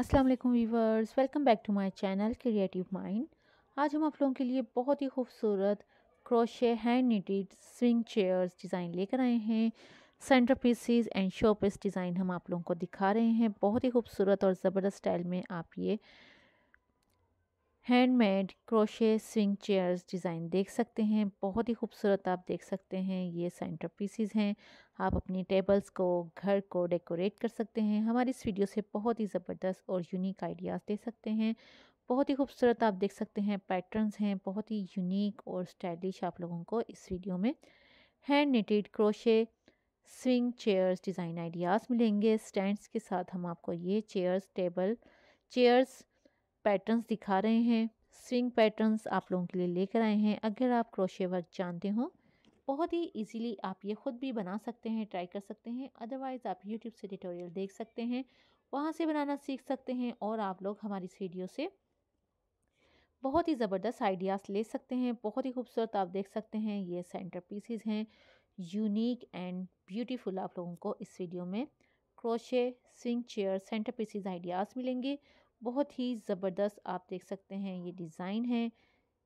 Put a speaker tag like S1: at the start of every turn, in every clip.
S1: अस्सलाम वालेकुम viewers welcome back to my channel creative mind आज हम आप लोगों के लिए बहुत ही खूबसूरत crochet hand knitted swing chairs design लेकर आए हैं centre pieces and show piece design हम आप लोगों को दिखा रहे हैं बहुत ही खूबसूरत और ज़बरदस्त स्टाइल में आप ये handmade crochet swing chairs design देख सकते हैं बहुत ही खूबसूरत आप देख सकते हैं ये सेंटर पीसीज हैं आप अपनी टेबल्स को घर को डेकोरेट कर सकते हैं हमारी इस वीडियो से बहुत ही ज़बरदस्त और यूनिक आइडियाज़ दे सकते हैं बहुत ही खूबसूरत आप देख सकते हैं पैटर्न्स हैं बहुत ही यूनिक और स्टाइलिश आप लोगों को इस वीडियो में hand knitted crochet swing chairs design ideas मिलेंगे स्टैंड्स के साथ हम आपको ये चेयर्स टेबल चेयर्स पैटर्न्स दिखा रहे हैं स्विंग पैटर्न्स आप लोगों के लिए लेकर आए हैं अगर आप क्रोशे वर्क जानते हो बहुत ही इजीली आप ये ख़ुद भी बना सकते हैं ट्राई कर सकते हैं अदरवाइज़ आप यूट्यूब से ट्यूटोरियल देख सकते हैं वहाँ से बनाना सीख सकते हैं और आप लोग हमारी इस वीडियो से बहुत ही ज़बरदस्त आइडियाज़ ले सकते हैं बहुत ही खूबसूरत आप देख सकते हैं ये सेंटर पीसीज हैं यूनिक एंड ब्यूटीफुल आप लोगों को इस वीडियो में crochet swing chair centre pieces ideas मिलेंगे बहुत ही ज़बरदस्त आप देख सकते हैं ये डिज़ाइन है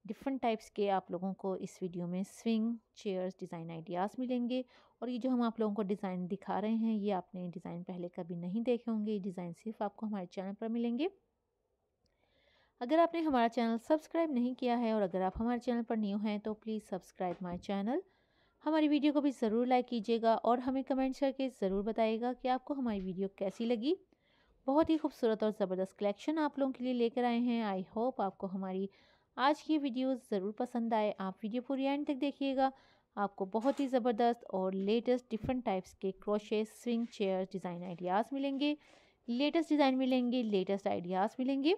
S1: डिफरेंट टाइप्स के आप लोगों को इस वीडियो में स्विंग चेयर्स डिज़ाइन आइडियाज़ मिलेंगे और ये जो हम आप लोगों को डिज़ाइन दिखा रहे हैं ये आपने डिज़ाइन पहले कभी नहीं देखे होंगे ये डिज़ाइन सिर्फ आपको हमारे चैनल पर मिलेंगे अगर आपने हमारा चैनल सब्सक्राइब नहीं किया है और अगर आप हमारे चैनल पर न्यू हैं तो प्लीज़ सब्सक्राइब माई चैनल हमारी वीडियो को भी ज़रूर लाइक कीजिएगा और हमें कमेंट्स करके ज़रूर बताइएगा कि आपको हमारी वीडियो कैसी लगी बहुत ही खूबसूरत और ज़बरदस्त कलेक्शन आप लोगों के लिए लेकर आए हैं आई होप आपको हमारी आज की वीडियो ज़रूर पसंद आए आप वीडियो पूरी एंड तक देखिएगा आपको बहुत ही ज़बरदस्त और लेटेस्ट डिफरेंट टाइप्स के crochet swing chair design ideas मिलेंगे लेटेस्ट डिज़ाइन मिलेंगे लेटेस्ट आइडियाज़ मिलेंगे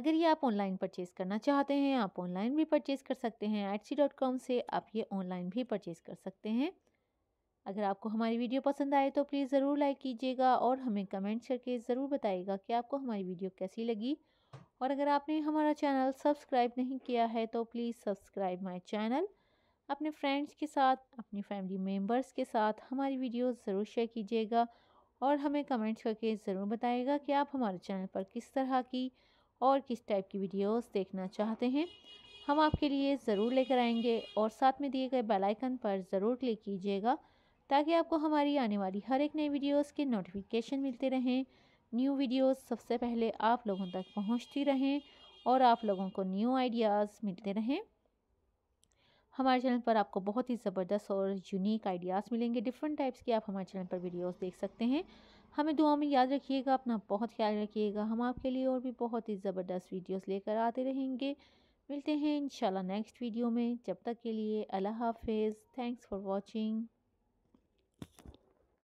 S1: अगर ये आप ऑनलाइन परचेज़ करना चाहते हैं आप ऑनलाइन भी परचेज़ कर सकते हैं एट से आप ये ऑनलाइन भी परचेज़ कर सकते हैं अगर आपको हमारी वीडियो पसंद आए तो प्लीज़ ज़रूर लाइक कीजिएगा और हमें कमेंट करके ज़रूर बताइएगा कि आपको हमारी वीडियो कैसी लगी और अगर आपने हमारा चैनल सब्सक्राइब नहीं किया है तो प्लीज़ सब्सक्राइब माई चैनल अपने फ्रेंड्स के साथ अपनी फैमिली मेम्बर्स के साथ हमारी वीडियो ज़रूर शेयर कीजिएगा और हमें कमेंट्स करके ज़रूर बताइएगा कि आप हमारे चैनल पर किस तरह की और किस टाइप की वीडियोज़ देखना चाहते हैं हम आपके लिए ज़रूर लेकर आएंगे और साथ में दिए गए बेल आइकन पर ज़रूर क्लिक कीजिएगा ताकि आपको हमारी आने वाली हर एक नई वीडियोस के नोटिफिकेशन मिलते रहें न्यू वीडियोस सबसे पहले आप लोगों तक पहुंचती रहें और आप लोगों को न्यू आइडियाज़ मिलते रहें हमारे चैनल पर आपको बहुत ही ज़बरदस्त और यूनिक आइडियाज़ मिलेंगे डिफरेंट टाइप्स के आप हमारे चैनल पर वीडियोस देख सकते हैं हमें दुआ में याद रखिएगा अपना बहुत ख्याल रखिएगा हम आपके लिए और भी बहुत ही ज़बरदस्त वीडियोस लेकर आते रहेंगे मिलते हैं इंशाल्लाह नेक्स्ट वीडियो में जब तक के लिए अल्लाह हाफिज़ थैंक्स फॉर वॉचिंग